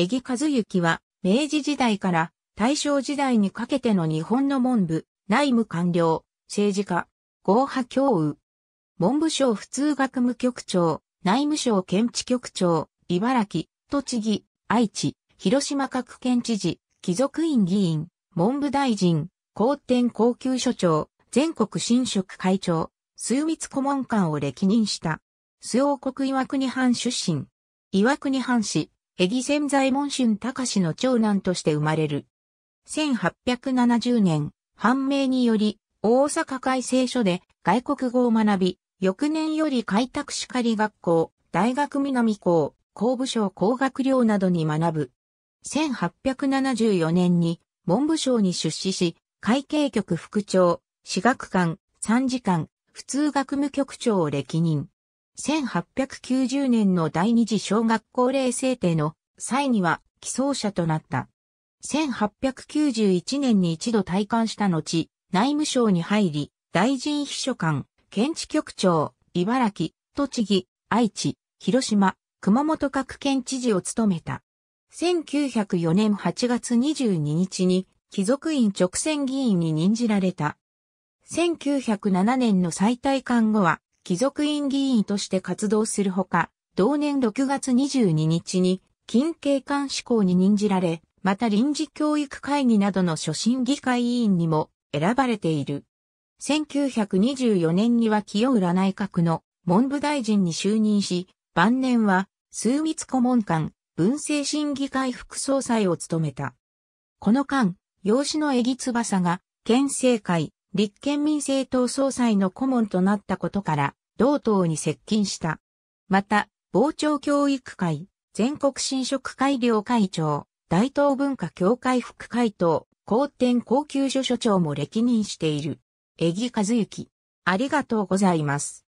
江木和幸は、明治時代から大正時代にかけての日本の文部、内務官僚、政治家、合派教右。文部省普通学務局長、内務省検知局長、茨城、栃木、愛知、広島各県知事、貴族院議員、文部大臣、公典高級所長、全国新職会長、枢密顧問官を歴任した。周王国岩国藩出身。岩国藩士、江木千左門春隆の長男として生まれる。1870年、判明により、大阪改正所で外国語を学び、翌年より開拓士狩学校、大学南校、工部省工学寮などに学ぶ。1874年に文部省に出資し、会計局副長、私学官、参事官、普通学務局長を歴任。1890年の第二次小学校令制定の際には寄贈者となった。1891年に一度退官した後、内務省に入り、大臣秘書官、検知局長、茨城、栃木、愛知、広島、熊本各県知事を務めた。1904年8月22日に貴族院直選議員に任じられた。1907年の再退官後は貴族院議員として活動するほか、同年6月22日に、近景官志向に任じられ、また臨時教育会議などの初心議会委員にも選ばれている。1924年には清浦内閣の文部大臣に就任し、晩年は枢密顧問官、文政審議会副総裁を務めた。この間、養子の江木翼が、県政会、立憲民政党総裁の顧問となったことから、同党に接近した。また、傍聴教育会、全国新職会両会長、大東文化協会副会頭、高天高級所所長も歴任している。江木和幸。ありがとうございます。